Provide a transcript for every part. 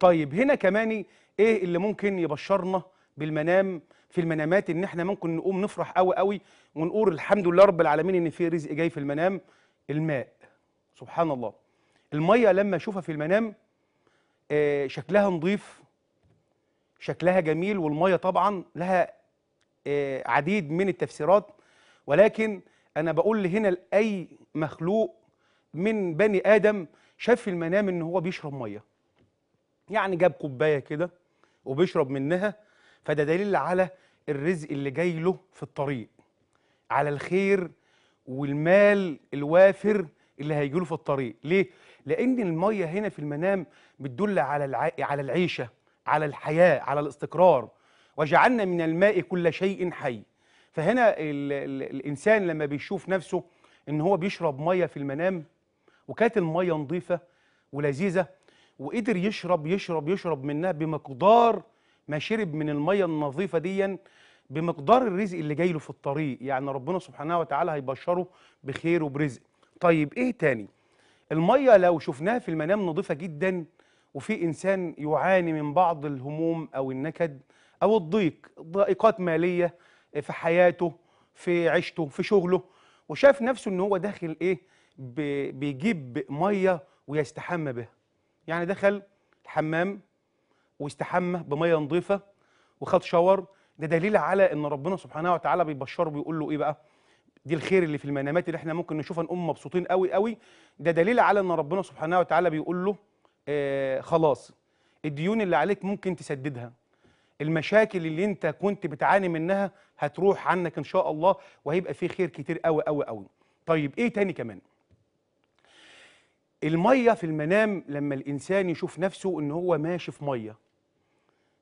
طيب هنا كمان ايه اللي ممكن يبشرنا بالمنام في المنامات ان احنا ممكن نقوم نفرح قوي قوي ونقول الحمد لله رب العالمين ان في رزق جاي في المنام الماء سبحان الله الميه لما اشوفها في المنام آه، شكلها نظيف شكلها جميل والميه طبعا لها آه، عديد من التفسيرات ولكن انا بقول هنا لاي مخلوق من بني ادم شاف في المنام ان هو بيشرب ميه يعني جاب كوبايه كده وبيشرب منها فده دليل على الرزق اللي جاي له في الطريق على الخير والمال الوافر اللي هيجيله في الطريق ليه لان الميه هنا في المنام بتدل على الع... على العيشه على الحياه على الاستقرار وجعلنا من الماء كل شيء حي فهنا ال... ال... الانسان لما بيشوف نفسه ان هو بيشرب ميه في المنام وكانت الميه نظيفه ولذيذه وقدر يشرب يشرب يشرب منها بمقدار ما شرب من الميه النظيفه دي بمقدار الرزق اللي جاي له في الطريق يعني ربنا سبحانه وتعالى هيبشره بخير وبرزق طيب ايه تاني الميه لو شفناها في المنام نظيفه جدا وفي انسان يعاني من بعض الهموم او النكد او الضيق ضائقات ماليه في حياته في عيشته في شغله وشاف نفسه ان هو داخل ايه بيجيب ميه ويستحمى بها يعني دخل الحمام واستحمى بميه نظيفه وخد شاور ده دليل على ان ربنا سبحانه وتعالى بيبشره بيقول له ايه بقى دي الخير اللي في المنامات اللي احنا ممكن نشوفها نقوم مبسوطين قوي قوي ده دليل على ان ربنا سبحانه وتعالى بيقول له آه خلاص الديون اللي عليك ممكن تسددها المشاكل اللي انت كنت بتعاني منها هتروح عنك ان شاء الله وهيبقى في خير كتير قوي قوي قوي طيب ايه تاني كمان الميه في المنام لما الانسان يشوف نفسه ان هو ماشي في ميه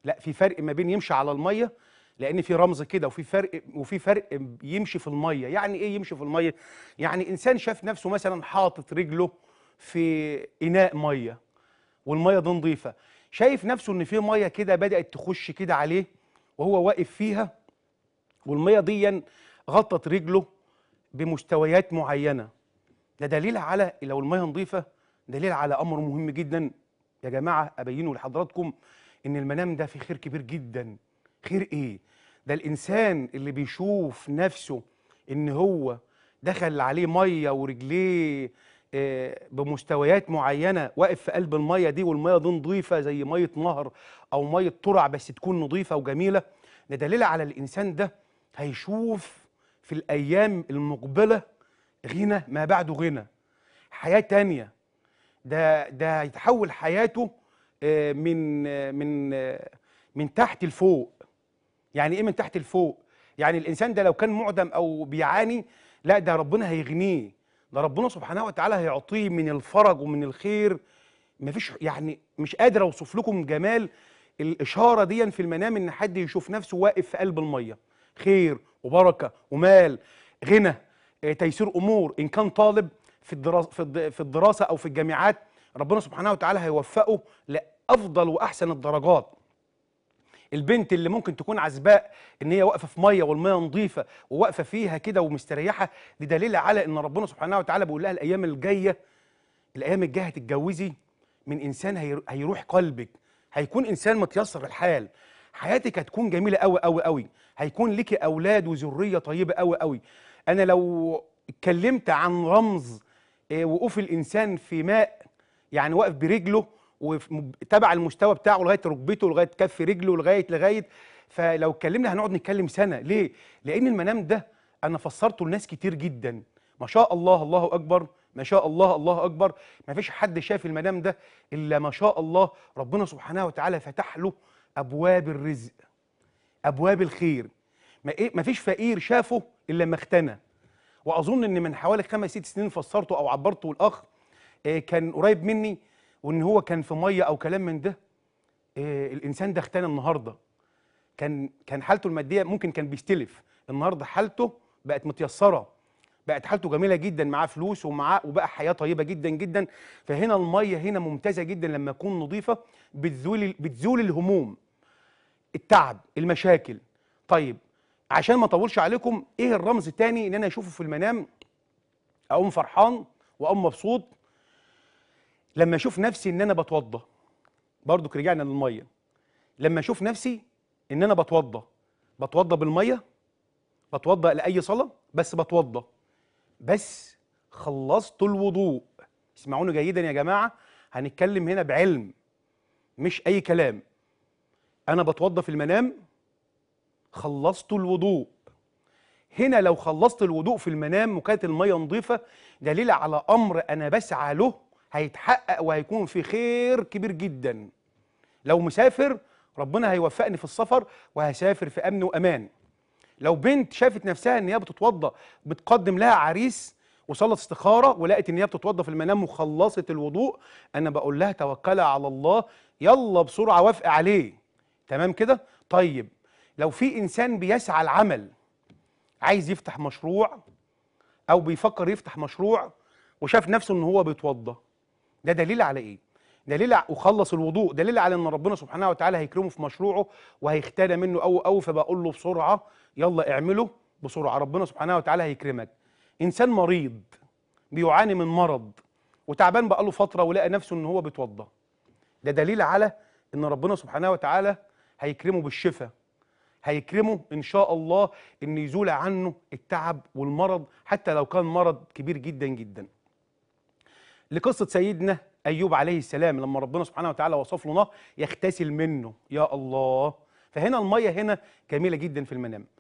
لا في فرق ما بين يمشي على الميه لان في رمز كده وفي فرق وفي فرق يمشي في الميه يعني ايه يمشي في الميه يعني انسان شاف نفسه مثلا حاطط رجله في اناء ميه والميه دي نظيفه شايف نفسه ان في ميه كده بدات تخش كده عليه وهو واقف فيها والميه دي غطت رجله بمستويات معينه ده دليل على لو الميه نظيفه دليل على امر مهم جدا يا جماعه ابينه لحضراتكم ان المنام ده فيه خير كبير جدا خير ايه ده الانسان اللي بيشوف نفسه ان هو دخل عليه ميه ورجليه آه، بمستويات معينه واقف في قلب الميه دي والميه دي نظيفه زي ميه نهر او ميه ترع بس تكون نظيفه وجميله ده دليل على الانسان ده هيشوف في الايام المقبله غنى ما بعده غنى حياه تانية ده ده هيتحول حياته آه، من آه، من آه، من تحت لفوق يعني ايه من تحت لفوق يعني الانسان ده لو كان معدم او بيعاني لا ده ربنا هيغنيه ده ربنا سبحانه وتعالى هيعطيه من الفرج ومن الخير مفيش يعني مش قادر اوصف لكم جمال الاشاره دي في المنام ان حد يشوف نفسه واقف في قلب الميه خير وبركه ومال غنى آه، تيسير امور ان كان طالب في الدراسه في الدراسه او في الجامعات ربنا سبحانه وتعالى هيوفقه لافضل واحسن الدرجات البنت اللي ممكن تكون عزباء ان هي واقفه في ميه والميه نظيفه وواقفه فيها كده ومستريحه دي دليل على ان ربنا سبحانه وتعالى بيقول لها الايام الجايه الايام الجايه هتتجوزي من انسان هيروح قلبك هيكون انسان متيسر الحال حياتك هتكون جميله قوي قوي قوي هيكون لك اولاد وذريه طيبه قوي قوي انا لو اتكلمت عن رمز آه، وقوف الانسان في ماء يعني واقف برجله وتابع المستوى بتاعه لغايه ركبته لغايه كف رجله لغايه لغايه فلو اتكلمنا هنقعد نتكلم سنه ليه لان المنام ده انا فسرته لناس كتير جدا ما شاء الله الله اكبر ما شاء الله الله اكبر ما فيش حد شاف المنام ده الا ما شاء الله ربنا سبحانه وتعالى فتح له ابواب الرزق ابواب الخير ما إيه؟ فيش فقير شافه الا ما اختنى واظن ان من حوالي خمس ست سنين فسرته او عبرته الاخ آه، كان قريب مني وان هو كان في ميه او كلام من ده آه، الانسان ده اختنى النهارده كان كان حالته الماديه ممكن كان بيستلف النهارده حالته بقت متيسره بقت حالته جميله جدا معاه فلوس ومعاه وبقى حياه طيبه جدا جدا فهنا الميه هنا ممتازه جدا لما تكون نظيفه بتزول بتزول الهموم التعب المشاكل طيب عشان ما اطولش عليكم ايه الرمز الثاني اللي انا اشوفه في المنام اقوم فرحان واقوم مبسوط لما اشوف نفسي ان انا بتوضى برضك رجعنا للميه لما اشوف نفسي ان انا بتوضى بتوضى بالميه بتوضى لاي صلاه بس بتوضى بس خلصت الوضوء اسمعوني جيدا يا جماعه هنتكلم هنا بعلم مش اي كلام انا بتوضى في المنام خلصت الوضوء هنا لو خلصت الوضوء في المنام وكانت المية نظيفة دليل على أمر أنا بسعى له هيتحقق وهيكون في خير كبير جدا لو مسافر ربنا هيوفقني في السفر وهسافر في أمن وأمان لو بنت شافت نفسها ان هي بتتوضى بتقدم لها عريس وصلت استخاره ولقت ان هي بتتوضى في المنام وخلصت الوضوء انا بقول لها توكلي على الله يلا بسرعه وافقي عليه تمام كده طيب لو في انسان بيسعى العمل عايز يفتح مشروع او بيفكر يفتح مشروع وشاف نفسه ان هو بيتوضى ده دليل على ايه دليل وخلص الوضوء دليل على ان ربنا سبحانه وتعالى هيكرمه في مشروعه وهيختار منه او او فبقول له بسرعه يلا اعمله بسرعه ربنا سبحانه وتعالى هيكرمك انسان مريض بيعاني من مرض وتعبان بقاله فتره ولقى نفسه ان هو بيتوضى ده دليل على ان ربنا سبحانه وتعالى هيكرمه بالشفاء هيكرمه ان شاء الله ان يزول عنه التعب والمرض حتى لو كان مرض كبير جدا جدا لقصه سيدنا ايوب عليه السلام لما ربنا سبحانه وتعالى وصف له نهر يغتسل منه يا الله فهنا الميه هنا جميله جدا في المنام